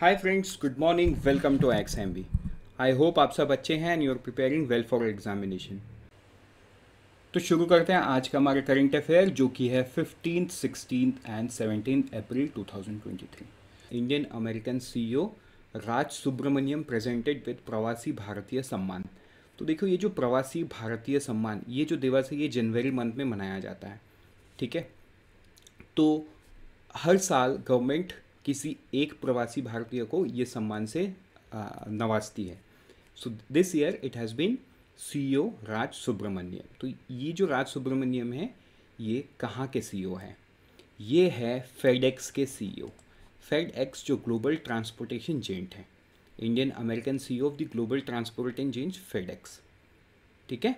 Hi friends good morning welcome to X M B I hope आप सब अच्छे हैं and you are preparing well for examination तो शुरू करते हैं आज का हमारा करंट अफेयर जो कि है fifteen sixteen and seventeen April three Indian American O Raj Subramaniam presented with Pravasi Bharatiya सम्मान तो देखो ये जो प्रवासी भारतीय सम्मान ये जो दिवस है ये जनवरी मंथ में मनाया जाता है ठीक है तो हर साल गवर्नमेंट किसी एक प्रवासी भारतीय को ये सम्मान से नवाजती है so this year it has been CEO Raj Subramaniam तो ये जो राज सुब्रमण्यम है ये कहाँ के सी ओ e हैं ये है फेडेक्स के सी ई फेड एक्स जो ग्लोबल ट्रांसपोर्टेशन जेंट है Indian American C of the global transportation giant FedEx ठीक है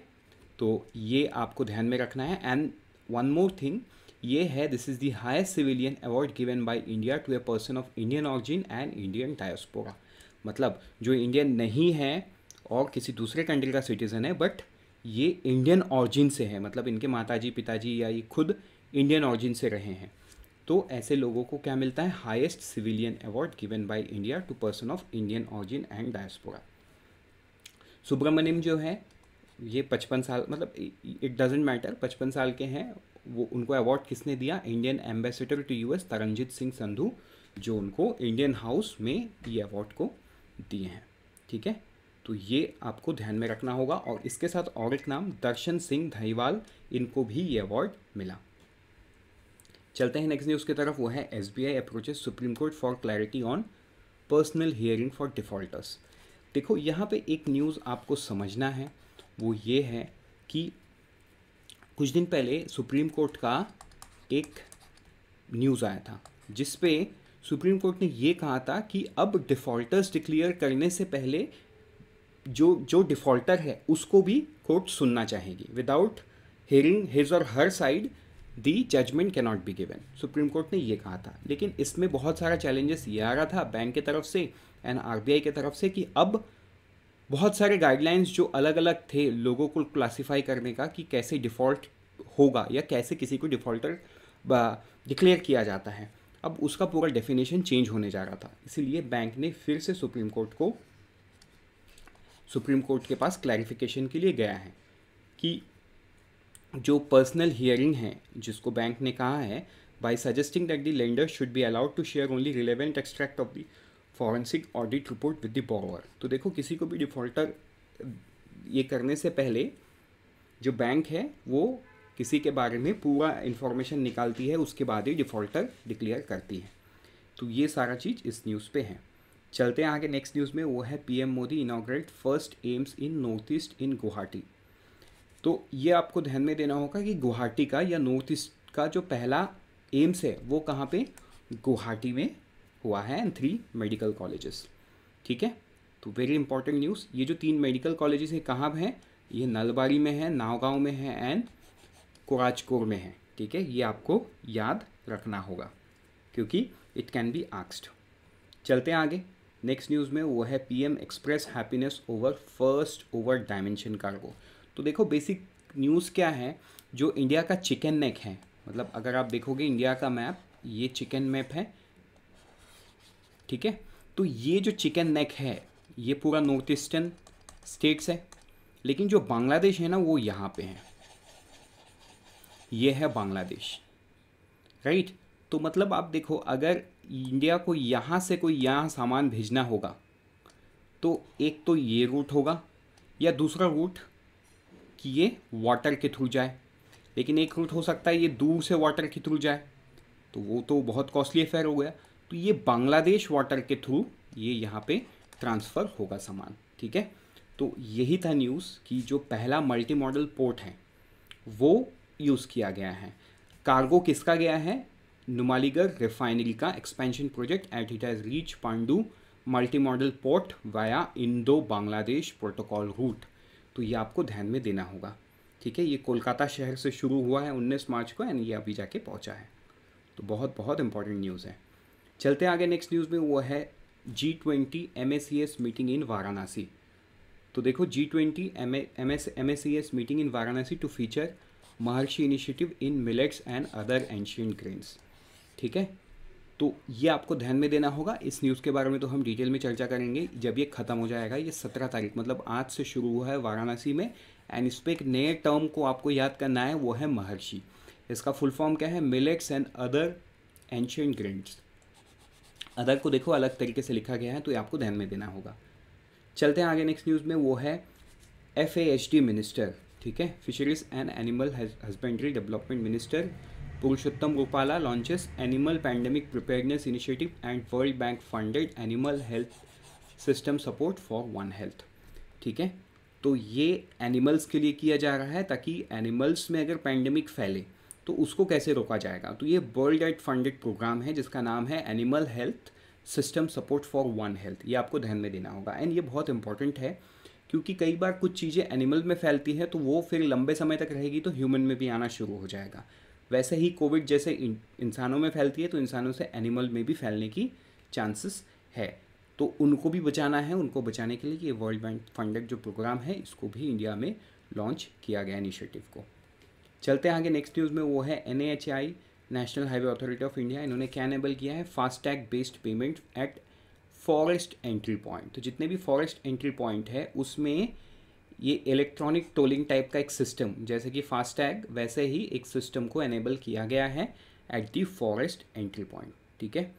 तो ये आपको ध्यान में रखना है एंड वन मोर थिंग ये है this is the highest civilian award given by India to a person of Indian origin and Indian diaspora मतलब जो इंडियन नहीं है और किसी दूसरे कंट्री का सिटीज़न है बट ये इंडियन ऑरिजिन से है मतलब इनके माताजी पिताजी या ये खुद इंडियन ऑरिजिन से रहे हैं तो ऐसे लोगों को क्या मिलता है highest civilian award given by India to person of Indian origin and diaspora Subramaniam जो है ये पचपन साल मतलब इट डजेंट मैटर पचपन साल के हैं वो उनको अवार्ड किसने दिया Indian ambassador to US Taranjit Singh Sandhu जो उनको इंडियन हाउस में ये अवार्ड को दिए हैं ठीक है तो ये आपको ध्यान में रखना होगा और इसके साथ और एक नाम दर्शन सिंह धाईवाल इनको भी ये अवार्ड मिला चलते हैं नेक्स्ट न्यूज़ की तरफ वो है S B I approaches Supreme Court for clarity on personal hearing for defaulters देखो यहाँ पे एक न्यूज़ आपको समझना है वो ये है कि कुछ दिन पहले सुप्रीम कोर्ट का एक न्यूज़ आया था जिस पे सुप्रीम कोर्ट ने ये कहा था कि अब डिफ़ॉल्टर्स डिक्लेयर करने से पहले जो जो डिफ़ॉल्टर है उसको भी कोर्ट सुनना चाहेगी विदाउट हेयरिंग हिज और her side the judgement can not be given Supreme Court ने ये कहा था लेकिन इसमें बहुत सारा चैलेंजेस ये आ रहा था बैंक के तरफ से एंड आर की तरफ से कि अब बहुत सारे गाइडलाइंस जो अलग अलग थे लोगों को क्लासिफाई करने का कि कैसे डिफ़ॉल्ट होगा या कैसे किसी को डिफ़ॉल्टर डिक्लेयर किया जाता है अब उसका पूरा डेफिनेशन चेंज होने जा रहा था इसीलिए बैंक ने फिर से सुप्रीम कोर्ट को सुप्रीम कोर्ट के पास क्लैरिफिकेशन के लिए गया है कि जो पर्सनल हियरिंग है जिसको बैंक ने कहा है by suggesting that the lender should be allowed to share only relevant extract of the forensic audit report with the borrower तो देखो किसी को भी डिफ़ॉल्टर ये करने से पहले जो बैंक है वो किसी के बारे में पूरा इन्फॉर्मेशन निकालती है उसके बाद ही डिफ़ॉल्टर डिक्लेयर करती है तो ये सारा चीज़ इस न्यूज़ पे है चलते हैं आगे नेक्स्ट न्यूज़ में वो है PM Modi inaugurate first AIIMS in North East in Guwahati तो ये आपको ध्यान में देना होगा कि गुवाहाटी का या नॉर्थ ईस्ट का जो पहला एम्स है वो कहाँ पर गुवाहाटी में हुआ है एंड थ्री मेडिकल कॉलेजेस ठीक है तो वेरी इंपॉर्टेंट न्यूज़ ये जो तीन मेडिकल कॉलेजेस है कहाँ हैं ये नलबारी में है नावगांव में है एंड कोराजकोर में है ठीक है ये आपको याद रखना होगा क्योंकि इट कैन बी आक्स्ड चलते हैं आगे नेक्स्ट न्यूज़ में वो है PM expresses happiness over first over dimension cargo तो देखो बेसिक न्यूज़ क्या है जो इंडिया का चिकन नेक है मतलब अगर आप देखोगे इंडिया का मैप ये चिकन मैप है ठीक है तो ये जो चिकन नेक है ये पूरा नॉर्थ ईस्टर्न स्टेट्स है लेकिन जो बांग्लादेश है ना वो यहाँ पे है ये है बांग्लादेश राइट तो मतलब आप देखो अगर इंडिया को यहाँ से कोई यहाँ सामान भेजना होगा तो एक तो ये रूट होगा या दूसरा रूट कि ये वाटर के थ्रू जाए लेकिन एक रूट हो सकता है ये दूर से वाटर के थ्रू जाए तो वो तो बहुत कॉस्टली अफेयर हो गया तो ये बांग्लादेश वाटर के थ्रू ये यहाँ पे ट्रांसफ़र होगा सामान ठीक है तो यही था न्यूज़ कि जो पहला मल्टी मॉडल पोर्ट है वो यूज़ किया गया है कार्गो किसका गया है नुमालीगढ़ रिफाइनरी का expansion project at it as reach Pandu multi modal port via Indo Bangladesh protocol route तो ये आपको ध्यान में देना होगा ठीक है ये कोलकाता शहर से शुरू हुआ है 19 मार्च को एंड ये अभी जाके पहुंचा है तो बहुत बहुत इंपॉर्टेंट न्यूज़ है चलते हैं आगे नेक्स्ट न्यूज़ में वो है G twenty M S C S meeting in Varanasi तो देखो G twenty M S M S C S meeting in Varanasi to feature Maharishi initiative in millets and other ancient grains ठीक है तो ये आपको ध्यान में देना होगा इस न्यूज़ के बारे में तो हम डिटेल में चर्चा करेंगे जब ये ख़त्म हो जाएगा ये सत्रह तारीख मतलब आज से शुरू हुआ है वाराणसी में एंड इस पर एक नए टर्म को आपको याद करना है वो है महर्षि इसका फुल फॉर्म क्या है millets and other ancient grains other को देखो अलग तरीके से लिखा गया है तो ये आपको ध्यान में देना होगा चलते हैं आगे नेक्स्ट न्यूज़ में वो है F A H D minister ठीक है fisheries and animal husbandry development minister Purushottam Gopala launches animal pandemic preparedness initiative and World Bank funded animal health system support for one health ठीक है तो ये एनिमल्स के लिए किया जा रहा है ताकि एनिमल्स में अगर पैंडेमिक फैले तो उसको कैसे रोका जाएगा तो ये वर्ल्ड एड फंडेड प्रोग्राम है जिसका नाम है animal health system support for one health ये आपको ध्यान में देना होगा एंड ये बहुत इंपॉर्टेंट है क्योंकि कई बार कुछ चीज़ें एनिमल में फैलती हैं तो वो फिर लंबे समय तक रहेगी तो ह्यूमन में भी आना शुरू हो जाएगा वैसे ही कोविड जैसे इंसानों में फैलती है तो इंसानों से एनिमल में भी फैलने की चांसेस है तो उनको भी बचाना है उनको बचाने के लिए ये वर्ल्ड बैंक फंडेड जो प्रोग्राम है इसको भी इंडिया में लॉन्च किया गया इनिशिएटिव को चलते आगे नेक्स्ट न्यूज़ में वो है N National Highway Authority of India इन्होंने क्या एनेबल किया है FASTag based payment at forest entry point तो जितने भी फॉरेस्ट एंट्री पॉइंट है उसमें ये इलेक्ट्रॉनिक टोलिंग टाइप का एक सिस्टम जैसे कि फास्टैग वैसे ही एक सिस्टम को एनेबल किया गया है at the forest entry point ठीक है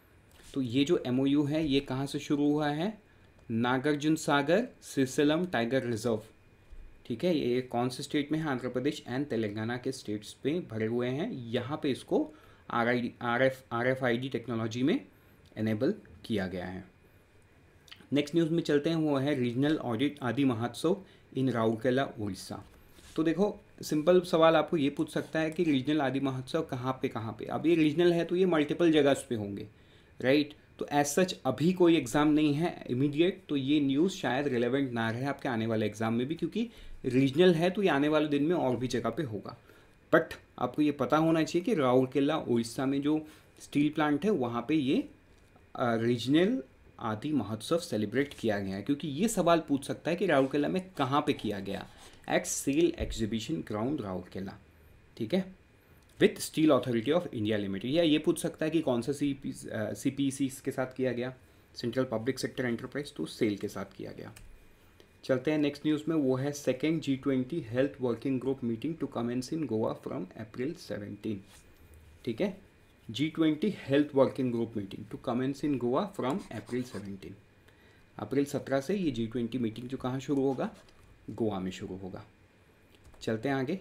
तो ये जो एम है ये कहाँ से शुरू हुआ है नागार्जुन सागर सिसलम टाइगर रिजर्व ठीक है ये कौन से स्टेट में है आंध्र प्रदेश एंड तेलंगाना के स्टेट्स पे भरे हुए हैं यहाँ पे इसको R I R F R F I D technology में इनेबल किया गया है नेक्स्ट न्यूज़ में चलते हैं वो है रीजनल ऑडिट आदि महोत्सव इन राउरकेला उड़ीसा तो देखो सिंपल सवाल आपको ये पूछ सकता है कि रीजनल आदि महोत्सव कहाँ पे कहाँ पे अब ये रीजनल है तो ये मल्टीपल जगह पे होंगे राइट right? तो एज सच अभी कोई एग्ज़ाम नहीं है इमीडिएट तो ये न्यूज़ शायद रिलेवेंट ना रहे आपके आने वाले एग्ज़ाम में भी क्योंकि रीजनल है तो ये आने वाले दिन में और भी जगह पे होगा बट आपको ये पता होना चाहिए कि राउरकेला उड़ीसा में जो स्टील प्लांट है वहाँ पे ये रीजनल आदि महोत्सव सेलिब्रेट किया गया है क्योंकि ये सवाल पूछ सकता है कि राउरकेला में कहाँ पर किया गया एक्स सेल एग्जीबिशन ग्राउंड राउरकेला ठीक है with Steel Authority of India Limited या ये पूछ सकता है कि कौन सा C P C P C के साथ किया गया सेंट्रल पब्लिक सेक्टर एंटरप्राइज तो सेल के साथ किया गया चलते हैं नेक्स्ट न्यूज़ में वो है second G twenty health working group meeting to commence in Goa from April seventeen ठीक है G twenty health working group meeting to commence in Goa from April seventeen April सत्रह से ये जी ट्वेंटी मीटिंग जो कहाँ शुरू होगा गोवा में शुरू होगा चलते हैं आगे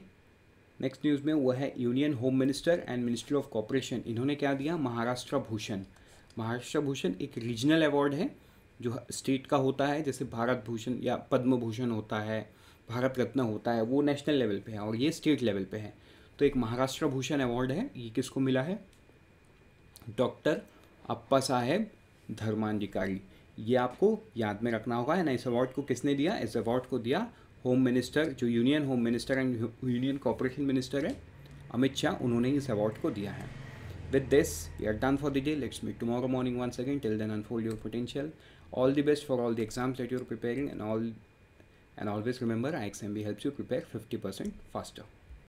नेक्स्ट न्यूज़ में वो है union home minister and ministry of cooperation इन्होंने क्या दिया महाराष्ट्र भूषण महाराष्ट्र भूषण एक रीजनल अवार्ड है जो स्टेट का होता है जैसे भारत भूषण या पद्म भूषण होता है भारत रत्न होता है वो नेशनल लेवल पे है और ये स्टेट लेवल पे है तो एक महाराष्ट्र भूषण अवार्ड है ये किसको मिला है डॉक्टर अप्पा साहेब धर्मांधिकारी ये आपको याद में रखना होगा ना इस अवार्ड को किसने दिया इस अवार्ड को दिया होम मिनिस्टर जो union home minister and union cooperation minister है अमित शाह उन्होंने इस अवार्ड को दिया है with this we are done for the day let's meet tomorrow morning one second till then unfold your potential all the best for all the exams at are preparing and all and always remember I exam B help you prepare fifty percent faster